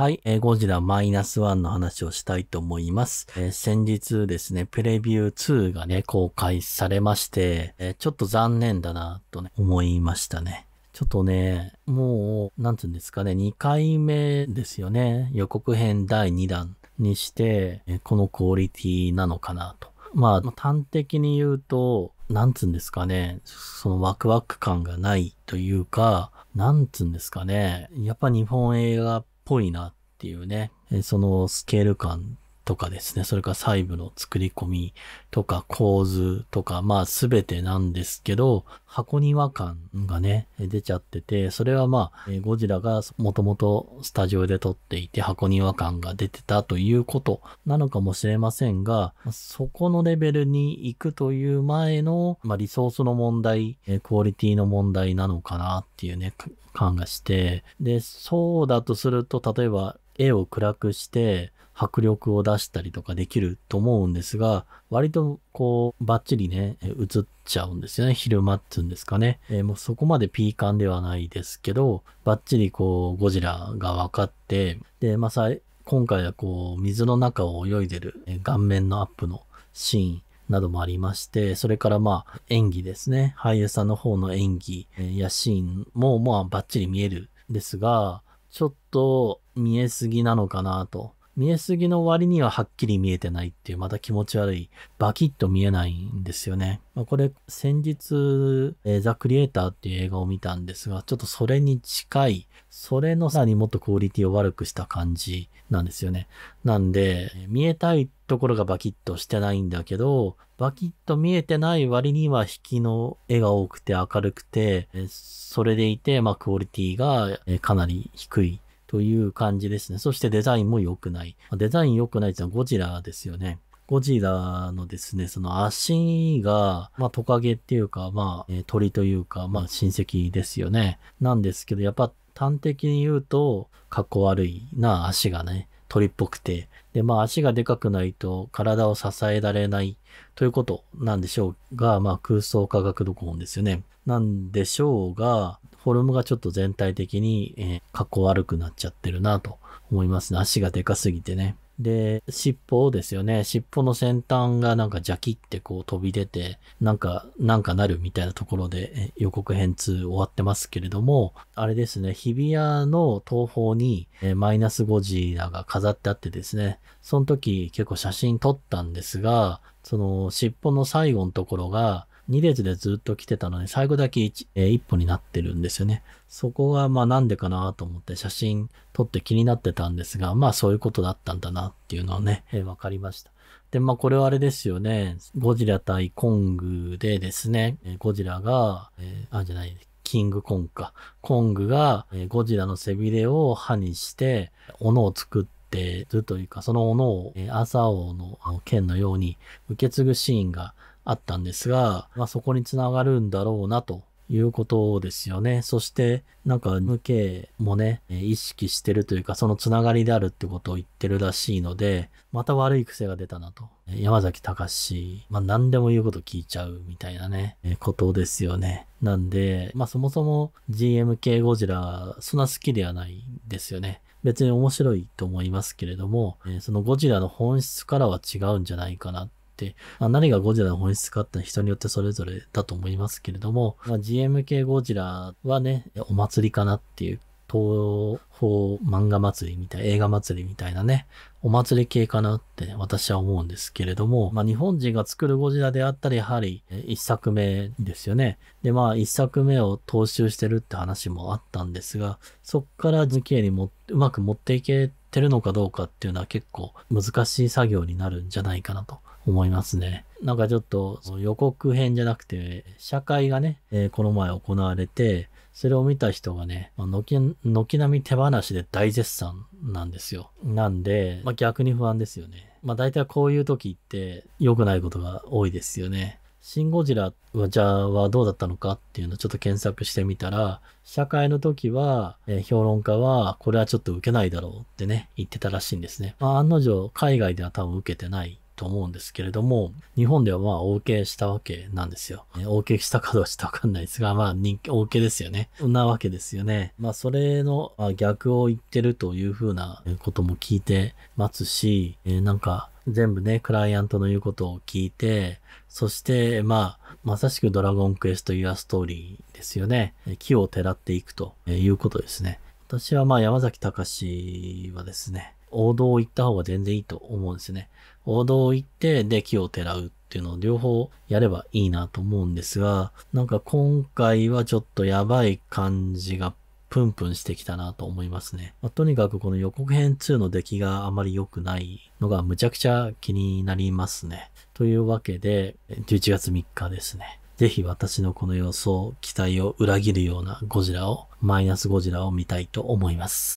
はい、えー、ゴジラマイナスワンの話をしたいと思います。えー、先日ですね、プレビュー2がね、公開されまして、えー、ちょっと残念だなとね、思いましたね。ちょっとね、もう、なんてうんですかね、2回目ですよね。予告編第2弾にして、えー、このクオリティなのかなと。まあ、端的に言うと、なんつうんですかね、そのワクワク感がないというか、なんつうんですかね、やっぱ日本映画っぽいなっていうね、そのスケール感とかですね、それから細部の作り込みとか構図とか、まあ全てなんですけど、箱庭感がね、出ちゃってて、それはまあ、ゴジラがもともとスタジオで撮っていて箱庭感が出てたということなのかもしれませんが、そこのレベルに行くという前の、まあリソースの問題、クオリティの問題なのかなっていうね、感がして、で、そうだとすると、例えば絵を暗くして、迫力を出したりとかできると思うんですが、割とこう、バッチリね、映っちゃうんですよね。昼間っつうんですかね。えー、もうそこまでピーカンではないですけど、バッチリこう、ゴジラが分かって、で、まあ、今回はこう、水の中を泳いでる顔面のアップのシーン、などもありまして、それからまあ演技ですね。俳優さんの方の演技やシーンもまあバッチリ見えるんですが、ちょっと見えすぎなのかなと。見えすぎの割にははっきり見えてないっていう、また気持ち悪い、バキッと見えないんですよね。まあ、これ、先日、ザ・クリエイターっていう映画を見たんですが、ちょっとそれに近い、それのさらにもっとクオリティを悪くした感じなんですよね。なんで、見えたいところがバキッとしてないんだけど、バキッと見えてない割には引きの絵が多くて明るくて、それでいて、まあクオリティがかなり低いという感じですね。そしてデザインも良くない。デザイン良くないっていうのはゴジラですよね。ゴジラのですね、その足が、まあトカゲっていうか、まあ鳥というか、まあ親戚ですよね。なんですけど、やっぱ端的に言うと、格好悪いな足がね、鳥っぽくて。で、まあ足がでかくないと体を支えられないということなんでしょうが、まあ空想科学録音ですよね。なんでしょうが、フォルムがちょっと全体的に、えー、格好悪くなっちゃってるなと思いますね。足がでかすぎてね。で、尻尾ですよね。尻尾の先端がなんかジャキってこう飛び出て、なんか、なんかなるみたいなところで予告編2終わってますけれども、あれですね、日比谷の東方にマイナスゴジラが飾ってあってですね、その時結構写真撮ったんですが、その尻尾の最後のところが、2列でずっと来てたので、最後だけ 1, 1歩になってるんですよね。そこがまあなんでかなと思って写真撮って気になってたんですが、まあそういうことだったんだなっていうのはね、えー、かりました。で、まあこれはあれですよね、ゴジラ対コングでですね、ゴジラが、えー、あ、じゃない、キングコングか。コングがゴジラの背びれを歯にして、斧を作ってるというか、その斧をアーサ王の剣のように受け継ぐシーンがあったんですが、まあ、そこにつながるんだろうなということですよね。そして、なんか、無形もね、意識してるというか、そのつながりであるってことを言ってるらしいので、また悪い癖が出たなと。山崎隆まあ、何でも言うこと聞いちゃうみたいなね、ことですよね。なんで、まあ、そもそも GMK ゴジラ、そんな好きではないんですよね。別に面白いと思いますけれども、そのゴジラの本質からは違うんじゃないかな、まあ、何がゴジラの本質かって人によってそれぞれだと思いますけれども、まあ、GMK ゴジラはね、お祭りかなっていう東方漫画祭りみたい、映画祭りみたいなね、お祭り系かなって私は思うんですけれども、まあ日本人が作るゴジラであったり、やはり一作目ですよね。で、まあ一作目を踏襲してるって話もあったんですが、そっから図形にもうまく持っていけてるのかどうかっていうのは結構難しい作業になるんじゃないかなと思いますね。なんかちょっと予告編じゃなくて、社会がね、えー、この前行われて、それを見た人がね、まあ、軒並み手放しで大絶賛なんですよ。なんで、まあ、逆に不安ですよね。まあ大体こういう時って良くないことが多いですよね。シン・ゴジラはじゃあはどうだったのかっていうのをちょっと検索してみたら、社会の時は、え評論家はこれはちょっと受けないだろうってね、言ってたらしいんですね。まあ、案の定海外では多分受けてないと思うんですけれども、日本ではまあ OK したわけなんですよ。OK したかどうかちょっとわかんないですが、まあ人気 OK ですよね。なわけですよね。まあそれの逆を言ってるというふうなことも聞いてますし、なんか全部ね、クライアントの言うことを聞いて、そして、まあ、まさしくドラゴンクエスト・ユア・ストーリーですよね。木を照らっていくということですね。私はまあ山崎隆はですね、王道を行った方が全然いいと思うんですね。王道を行って、で、木をてらうっていうのを両方やればいいなと思うんですが、なんか今回はちょっとやばい感じがプンプンしてきたなと思いますね。まあ、とにかくこの予告編2の出来があまり良くないのがむちゃくちゃ気になりますね。というわけで、11月3日ですね。ぜひ私のこの予想、期待を裏切るようなゴジラを、マイナスゴジラを見たいと思います。